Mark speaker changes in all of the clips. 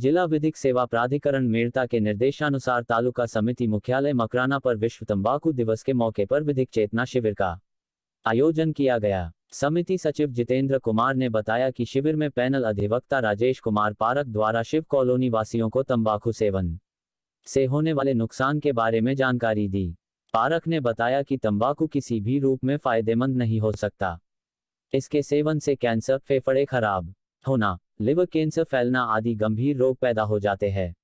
Speaker 1: जिला विधिक सेवा प्राधिकरण मेड़ता के निर्देशानुसार तालुका समिति मुख्यालय मकराना पर विश्व तंबाकू दिवस के मौके पर विधिक चेतना शिविर का आयोजन किया गया समिति सचिव जितेंद्र कुमार ने बताया कि शिविर में पैनल अधिवक्ता राजेश कुमार पारक द्वारा शिव कॉलोनी वासियों को तंबाकू सेवन से होने वाले नुकसान के बारे में जानकारी दी पारक ने बताया कि तंबाकू किसी भी रूप में फायदेमंद नहीं हो सकता इसके सेवन से कैंसर फेफड़े खराब होना लिवर कैंसर फैलना आदि गंभीर रोग पैदा हो जाते हैं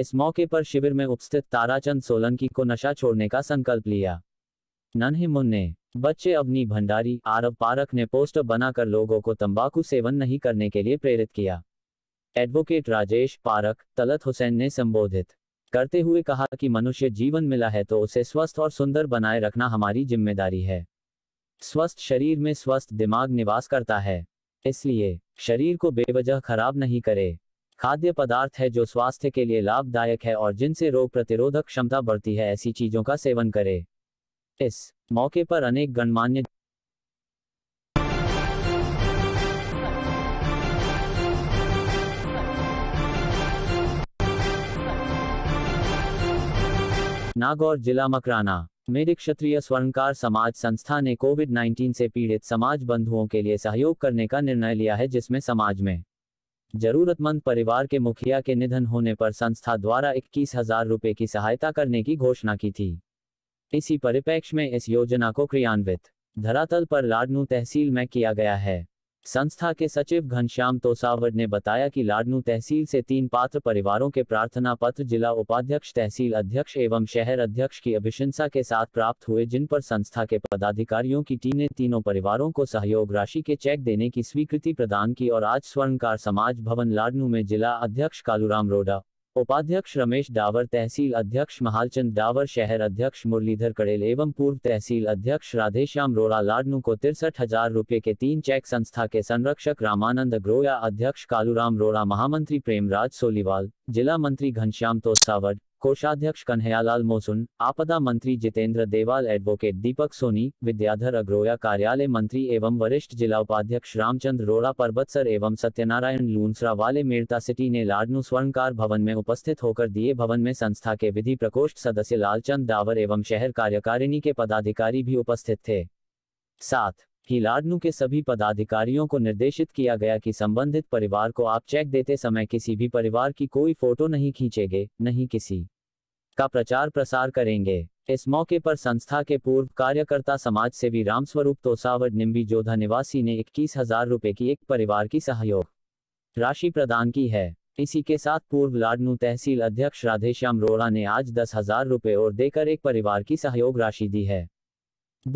Speaker 1: इस मौके पर शिविर में उपस्थित ताराचंद सोलंकी को नशा छोड़ने का संकल्प लिया नन्हे मुन्ने बच्चे अवनी भंडारी आरव पारक ने पोस्टर बनाकर लोगों को तंबाकू सेवन नहीं करने के लिए प्रेरित किया एडवोकेट राजेश पारक तलत हुसैन ने संबोधित करते हुए कहा कि मनुष्य जीवन मिला है तो उसे स्वस्थ और सुंदर बनाए रखना हमारी जिम्मेदारी है स्वस्थ शरीर में स्वस्थ दिमाग निवास करता है इसलिए शरीर को बेवजह खराब नहीं करे खाद्य पदार्थ है जो स्वास्थ्य के लिए लाभदायक है और जिनसे रोग प्रतिरोधक क्षमता बढ़ती है ऐसी चीजों का सेवन करें इस मौके पर अनेक गणमान्य नागौर जिला मकराना मेडिक क्षत्रिय स्वर्णकार समाज संस्था ने कोविड 19 से पीड़ित समाज बंधुओं के लिए सहयोग करने का निर्णय लिया है जिसमें समाज में जरूरतमंद परिवार के मुखिया के निधन होने पर संस्था द्वारा इक्कीस हजार रुपये की सहायता करने की घोषणा की थी इसी परिप्रेक्ष्य में इस योजना को क्रियान्वित धरातल पर लाडनू तहसील में किया गया है संस्था के सचिव घनश्याम तोसावर ने बताया कि लाडनू तहसील से तीन पात्र परिवारों के प्रार्थना पत्र जिला उपाध्यक्ष तहसील अध्यक्ष एवं शहर अध्यक्ष की अभिशंसा के साथ प्राप्त हुए जिन पर संस्था के पदाधिकारियों की टीम ने तीनों परिवारों को सहयोग राशि के चेक देने की स्वीकृति प्रदान की और आज स्वर्णकार समाज भवन लाडनू में जिला अध्यक्ष कालूराम रोडा उपाध्यक्ष रमेश डावर तहसील अध्यक्ष महालचंद डावर शहर अध्यक्ष मुरलीधर कड़ेल एवं पूर्व तहसील अध्यक्ष राधेश्याम रोड़ा लाडनू को तिरसठ हजार रूपए के तीन चेक संस्था के संरक्षक रामानंद अग्रोया अध्यक्ष कालूराम रोड़ा महामंत्री प्रेमराज सोलीवाल जिला मंत्री घनश्याम तोसावड कोषाध्यक्ष कन्हैयालाल मोसुन आपदा मंत्री जितेंद्र देवाल एडवोकेट दीपक सोनी विद्याधर अग्रोया कार्यालय मंत्री एवं वरिष्ठ जिला उपाध्यक्ष रामचंद्र रोड़ा पर्वतसर एवं सत्यनारायण लूनसरा वाले मेड़ता सिटी ने लाडनू स्वर्णकार भवन में उपस्थित होकर दिए भवन में संस्था के विधि प्रकोष्ठ सदस्य लालचंद डावर एवं शहर कार्यकारिणी के पदाधिकारी भी उपस्थित थे साथ ही लाडनू के सभी पदाधिकारियों को निर्देशित किया गया कि संबंधित परिवार को आप चेक देते समय किसी भी परिवार की कोई फोटो नहीं खींचेगे नहीं किसी का प्रचार प्रसार करेंगे इस मौके पर संस्था के पूर्व कार्यकर्ता समाज सेवी रामस्वरूप तोसावर निम्बी जोधा निवासी ने इक्कीस हजार रूपए की एक परिवार की सहयोग राशि प्रदान की है इसी के साथ पूर्व लाडनू तहसील अध्यक्ष राधेश्याम रोड़ा ने आज दस हजार रूपए और देकर एक परिवार की सहयोग राशि दी है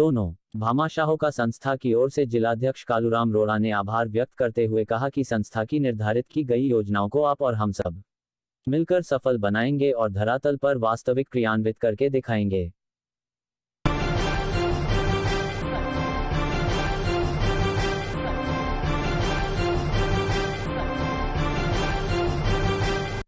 Speaker 1: दोनों भामाशाहों का संस्था की ओर से जिलाध्यक्ष कालूराम रोड़ा ने आभार व्यक्त करते हुए कहा कि संस्था की निर्धारित की गई योजनाओं को आप और हम सब मिलकर सफल बनाएंगे और धरातल पर वास्तविक क्रियान्वित करके दिखाएंगे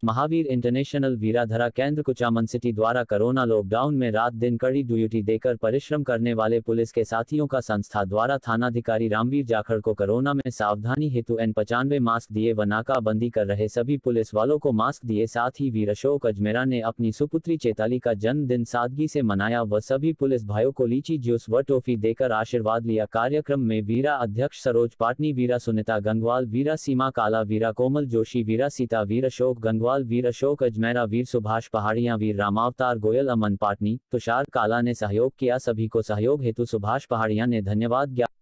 Speaker 1: महावीर इंटरनेशनल वीराधरा केंद्र कुचामन सिटी द्वारा कोरोना लॉकडाउन में रात दिन कड़ी ड्यूटी देकर परिश्रम करने वाले पुलिस के साथियों का संस्था द्वारा थानाधिकारी रामवीर जाखड़ को कोरोना में सावधानी हेतु एन पचानवे मास्क दिए व नाकाबंदी कर रहे सभी पुलिस वालों को मास्क दिए साथ ही वीर अशोक अजमेरा ने अपनी सुपुत्री चेताली का जन्मदिन सादगी से मनाया व सभी पुलिस भाइयों को लीची जूस व टोफी देकर आशीर्वाद लिया कार्यक्रम में वीरा अध्यक्ष सरोज पाटनी वीरा सुनीता गंगवाल वीरा सीमा काला वीरा कोमल जोशी वीरा सीता वीर अशोक गंगवाल अग्रवाल वीर अशोक अजमेरा वीर सुभाष पहाड़िया वीर रामावतार गोयल अमन पाटनी तुषार काला ने सहयोग किया सभी को सहयोग हेतु सुभाष पहाड़िया ने धन्यवाद ज्ञापन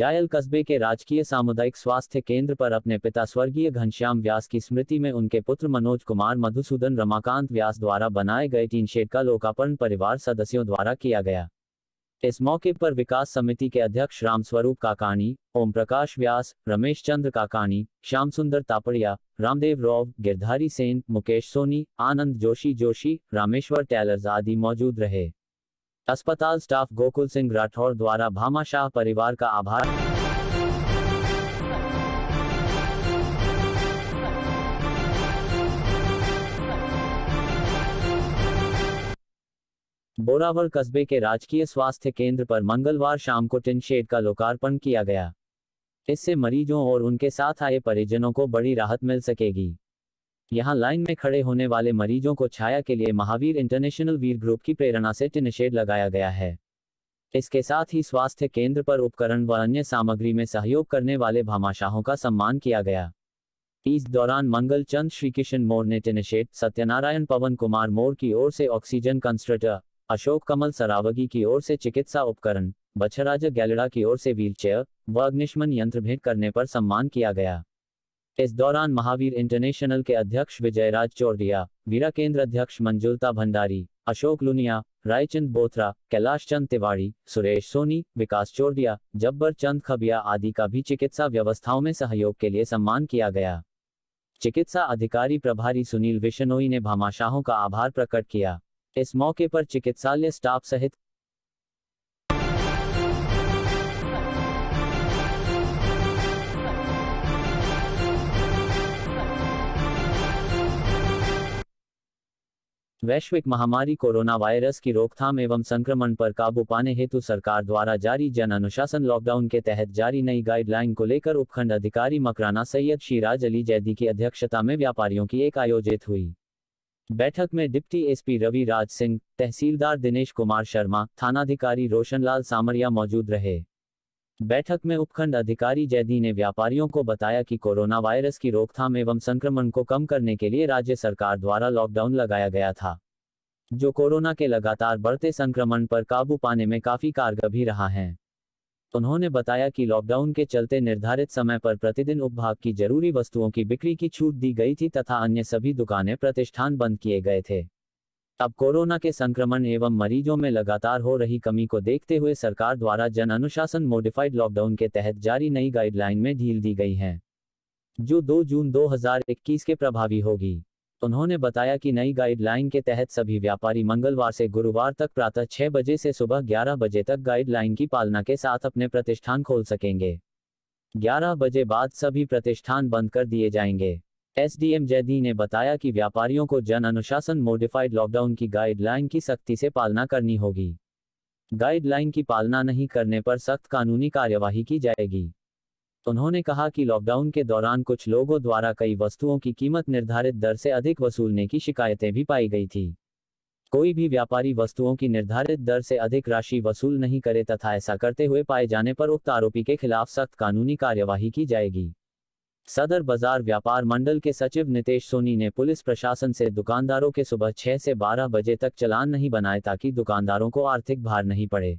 Speaker 1: जायल कस्बे के राजकीय सामुदायिक स्वास्थ्य केंद्र पर अपने पिता स्वर्गीय घनश्याम व्यास की स्मृति में उनके पुत्र मनोज कुमार मधुसूदन रमाकांत व्यास द्वारा बनाए गए टीन शेड का लोकार्पण परिवार सदस्यों द्वारा किया गया इस मौके पर विकास समिति के अध्यक्ष रामस्वरूप काकानी ओम प्रकाश व्यास रमेश चंद्र काकानी श्याम सुंदर तापड़िया रामदेव रॉव गिरधारी सेन मुकेश सोनी आनंद जोशी जोशी रामेश्वर टैलर्स आदि मौजूद रहे अस्पताल स्टाफ गोकुल सिंह राठौर द्वारा भामाशाह परिवार का आभार बोरावर कस्बे के राजकीय स्वास्थ्य केंद्र पर मंगलवार शाम को टिन शेड का लोकार्पण किया गया इससे मरीजों और उनके साथ आए परिजनों को बड़ी राहत मिल सकेगी यहां लाइन में खड़े होने वाले मरीजों को छाया के लिए महावीर इंटरनेशनल वीर ग्रुप की प्रेरणा से टिनशेड लगाया गया है इसके साथ ही स्वास्थ्य केंद्र पर उपकरण व अन्य सामग्री में सहयोग करने वाले भामाशाहों का सम्मान किया गया इस दौरान मंगल चंद श्री किशन मोर ने टिनशेट सत्यनारायण पवन कुमार मोर की ओर से ऑक्सीजन कंस्ट्रेटर अशोक कमल सरावगी की ओर से चिकित्सा उपकरण बछराजा गैलड़ा की ओर से व्हीलचेयर व अग्निशमन यंत्र भेंट करने पर सम्मान किया गया इस दौरान महावीर इंटरनेशनल के अध्यक्ष विजयराज चौरडिया वीरा केंद्र अध्यक्ष मंजुलता भंडारी अशोक लुनिया रायचंद बोथरा कैलाश चंद तिवाड़ी सुरेश सोनी विकास चोरडिया जब्बर चंद खबिया आदि का भी चिकित्सा व्यवस्थाओं में सहयोग के लिए सम्मान किया गया चिकित्सा अधिकारी प्रभारी सुनील विश्नोई ने भामाशाहों का आभार प्रकट किया इस मौके पर चिकित्सालय स्टाफ सहित वैश्विक महामारी कोरोना वायरस की रोकथाम एवं संक्रमण पर काबू पाने हेतु सरकार द्वारा जारी जन अनुशासन लॉकडाउन के तहत जारी नई गाइडलाइन को लेकर उपखंड अधिकारी मकराना सैयद शिराज अली जैदी की अध्यक्षता में व्यापारियों की एक आयोजित हुई बैठक में डिप्टी एसपी रवि राज सिंह तहसीलदार दिनेश कुमार शर्मा थानाधिकारी रोशनलाल सामरिया मौजूद रहे बैठक में उपखंड अधिकारी जैदी ने व्यापारियों को बताया कि कोरोना वायरस की रोकथाम एवं संक्रमण को कम करने के लिए राज्य सरकार द्वारा लॉकडाउन लगाया गया था जो कोरोना के लगातार बढ़ते संक्रमण पर काबू पाने में काफी कारगर भी रहा है उन्होंने बताया कि लॉकडाउन के चलते निर्धारित समय पर प्रतिदिन उपभाग की जरूरी वस्तुओं की बिक्री की छूट दी गई थी तथा अन्य सभी दुकानें प्रतिष्ठान बंद किए गए थे अब कोरोना के संक्रमण एवं मरीजों में लगातार हो रही कमी को देखते हुए सरकार द्वारा जन अनुशासन मोडिफाइड लॉकडाउन के तहत जारी नई गाइडलाइन में ढील दी गई है जो 2 जून 2021 के प्रभावी होगी उन्होंने बताया कि नई गाइडलाइन के तहत सभी व्यापारी मंगलवार से गुरुवार तक प्रातः छह बजे से सुबह ग्यारह बजे तक गाइडलाइन की पालना के साथ अपने प्रतिष्ठान खोल सकेंगे ग्यारह बजे बाद सभी प्रतिष्ठान बंद कर दिए जाएंगे एसडीएम जयदी ने बताया कि व्यापारियों को जन अनुशासन मोडिफाइड लॉकडाउन की गाइडलाइन की सख्ती से पालना करनी होगी गाइडलाइन की पालना नहीं करने पर सख्त कानूनी कार्यवाही की जाएगी उन्होंने कहा कि लॉकडाउन के दौरान कुछ लोगों द्वारा कई वस्तुओं की कीमत निर्धारित दर से अधिक वसूलने की शिकायतें भी पाई गई थी कोई भी व्यापारी वस्तुओं की निर्धारित दर से अधिक राशि वसूल नहीं करे तथा ऐसा करते हुए पाए जाने पर उक्त आरोपी के खिलाफ सख्त कानूनी कार्यवाही की जाएगी सदर बाजार व्यापार मंडल के सचिव नितेश सोनी ने पुलिस प्रशासन से दुकानदारों के सुबह छह से बारह बजे तक चलान नहीं बनाए ताकि दुकानदारों को आर्थिक भार नहीं पड़े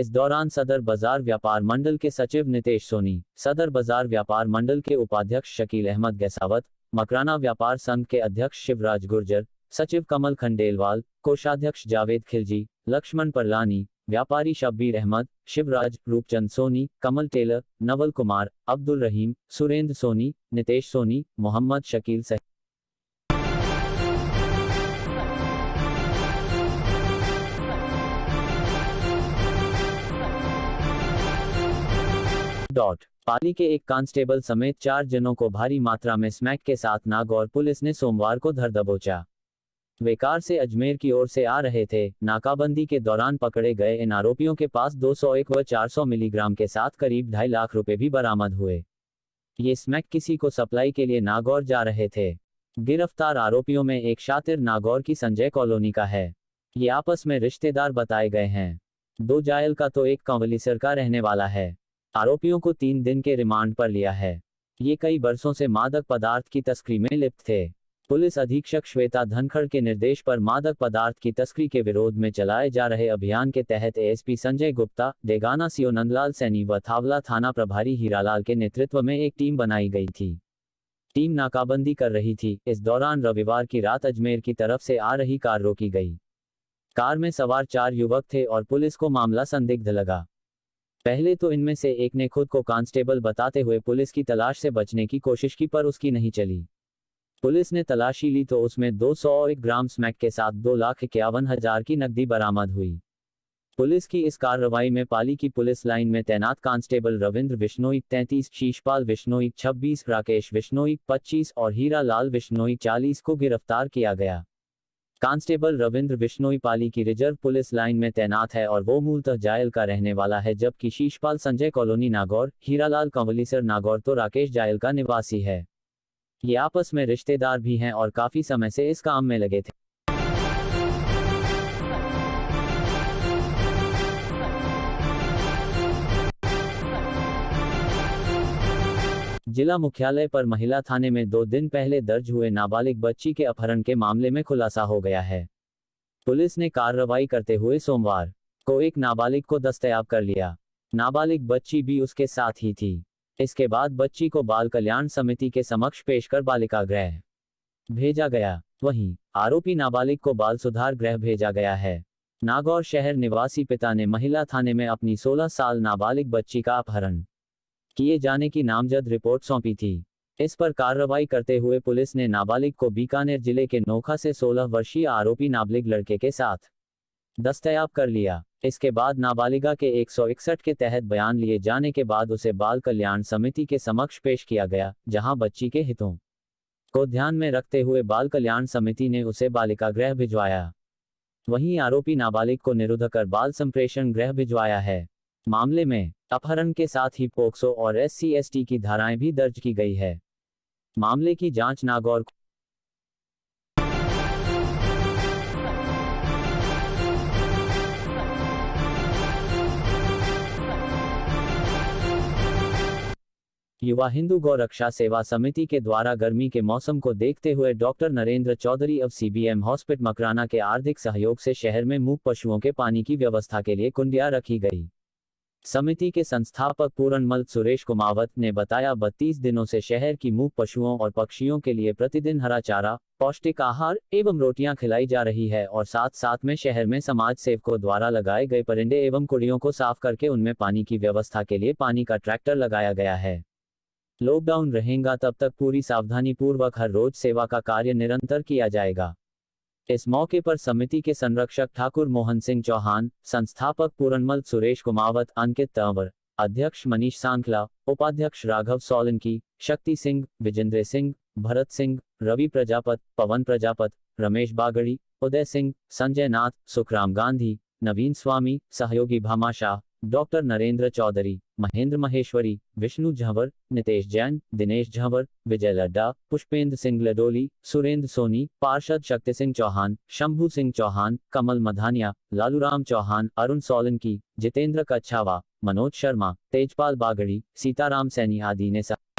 Speaker 1: इस दौरान सदर बाजार व्यापार मंडल के सचिव नितेश सोनी सदर बाजार व्यापार मंडल के उपाध्यक्ष शकील अहमद गैसावत मकराना व्यापार संघ के अध्यक्ष शिवराज गुर्जर सचिव कमल खंडेलवाल कोषाध्यक्ष जावेद खिलजी लक्ष्मण परलानी व्यापारी शब्बीर अहमद शिवराज रूपचंद सोनी कमल टेलर नवल कुमार अब्दुल रहीम सुरेंद्र सोनी नितेश सोनी मोहम्मद शकील सहित डॉट पाली के एक कांस्टेबल समेत चार जनों को भारी मात्रा में स्मैक के साथ नागौर पुलिस ने सोमवार को धर दबोचा वे कार से अजमेर की ओर से आ रहे थे नाकाबंदी के दौरान पकड़े गए इन आरोपियों के पास 201 व 400 मिलीग्राम के साथ करीब ढाई लाख रुपए भी बरामद हुए ये स्मैक किसी को सप्लाई के लिए नागौर जा रहे थे गिरफ्तार आरोपियों में एक शातिर नागौर की संजय कॉलोनी का है ये आपस में रिश्तेदार बताए गए हैं दो जायल का तो एक कंवलीसर का रहने वाला है आरोपियों को तीन दिन के रिमांड पर लिया है ये कई बरसों से मादक पदार्थ की तस्करी में लिप्त थे पुलिस अधीक्षक श्वेता धनखड़ के निर्देश पर मादक पदार्थ की तस्करी के विरोध में चलाए जा रहे अभियान के तहत एएसपी संजय गुप्ता डेगाना सीओ नंदलाल सैनी व थावला थाना प्रभारी हीरालाल के नेतृत्व में एक टीम बनाई गई थी टीम नाकाबंदी कर रही थी इस दौरान रविवार की रात अजमेर की तरफ से आ रही कार रोकी गई कार में सवार चार युवक थे और पुलिस को मामला संदिग्ध लगा पहले तो इनमें से एक ने खुद को कांस्टेबल बताते हुए पुलिस की तलाश से बचने की कोशिश की पर उसकी नहीं चली पुलिस ने तलाशी ली तो उसमें 201 ग्राम स्मैक के साथ दो लाख इक्यावन हजार की नकदी बरामद हुई पुलिस की इस कार्रवाई में पाली की पुलिस लाइन में तैनात कांस्टेबल रविंद्र विश्नोई तैंतीस शीशपाल विश्नोई छब्बीस राकेश विश्नोई पच्चीस और हीरा लाल विश्नोई चालीस को गिरफ्तार किया गया कांस्टेबल रविंद्र विश्नोई पाली की रिजर्व पुलिस लाइन में तैनात है और वो मूलतः जायल का रहने वाला है जबकि शीशपाल संजय कॉलोनी नागौर हीरालाल कंवलीसर नागौर तो राकेश जायल का निवासी है ये आपस में रिश्तेदार भी हैं और काफी समय से इस काम में लगे थे जिला मुख्यालय पर महिला थाने में दो दिन पहले दर्ज हुए नाबालिग बच्ची के अपहरण के मामले में खुलासा हो गया है पुलिस ने कार्रवाई करते हुए सोमवार को एक नाबालिग को दस्तयाब कर लिया नाबालिग बच्ची भी उसके साथ ही थी इसके बाद बच्ची को बाल कल्याण समिति के समक्ष पेश कर बालिका गृह भेजा गया वहीं आरोपी नाबालिग को बाल सुधार गृह भेजा गया है नागौर शहर निवासी पिता ने महिला थाने में अपनी 16 साल नाबालिग बच्ची का अपहरण किए जाने की नामजद रिपोर्ट सौंपी थी इस पर कार्रवाई करते हुए पुलिस ने नाबालिग को बीकानेर जिले के नोखा से 16 वर्षीय आरोपी नाबालिग लड़के के साथ दस्तयाब कर लिया इसके बाद नाबालिगा के 161 के तहत बयान लिए जाने के बाद उसे बाल कल्याण समिति के समक्ष पेश किया गया जहां बच्ची के हितों को ध्यान में रखते हुए बाल कल्याण समिति ने उसे बालिका गृह भिजवाया वहीं आरोपी नाबालिग को निरुद्ध कर बाल संप्रेषण गृह भिजवाया है मामले में अपहरण के साथ ही पोक्सो और एस की धाराएं भी दर्ज की गई है मामले की जाँच नागौर युवा हिंदू गौरक्षा सेवा समिति के द्वारा गर्मी के मौसम को देखते हुए डॉक्टर नरेंद्र चौधरी अब सीबीएम हॉस्पिटल मकराना के आर्थिक सहयोग से शहर में मूक पशुओं के पानी की व्यवस्था के लिए कुंडिया रखी गई समिति के संस्थापक पूरन मल सुरेश कुमावत ने बताया बत्तीस दिनों से शहर की मूक पशुओं और पक्षियों के लिए प्रतिदिन हरा चारा पौष्टिक आहार एवं रोटियां खिलाई जा रही है और साथ साथ में शहर में समाज सेवकों द्वारा लगाए गए परिंदे एवं कुड़ियों को साफ करके उनमें पानी की व्यवस्था के लिए पानी का ट्रैक्टर लगाया गया है लॉकडाउन रहेगा तब तक पूरी सावधानी पूर्वक हर रोज सेवा का कार्य निरंतर किया जाएगा इस मौके पर समिति के संरक्षक ठाकुर मोहन सिंह चौहान संस्थापक पूरनमल सुरेश कुमावत अंकित तंवर अध्यक्ष मनीष सांखला उपाध्यक्ष राघव सोलंकी शक्ति सिंह विजेंद्र सिंह भरत सिंह रवि प्रजापत पवन प्रजापत रमेश बागड़ी उदय सिंह संजय नाथ सुखराम गांधी नवीन स्वामी सहयोगी भामा शाह डॉक्टर नरेंद्र चौधरी महेंद्र महेश्वरी विष्णु झंवर नितेश जैन दिनेश झंवर विजय लड्डा पुष्पेंद्र सिंह लडोली सुरेंद्र सोनी पार्षद शक्ति सिंह चौहान शंभू सिंह चौहान कमल मधानिया लालूराम चौहान अरुण सोलंकी जितेंद्र कच्छावा मनोज शर्मा तेजपाल बागड़ी सीताराम सैनी आदि ने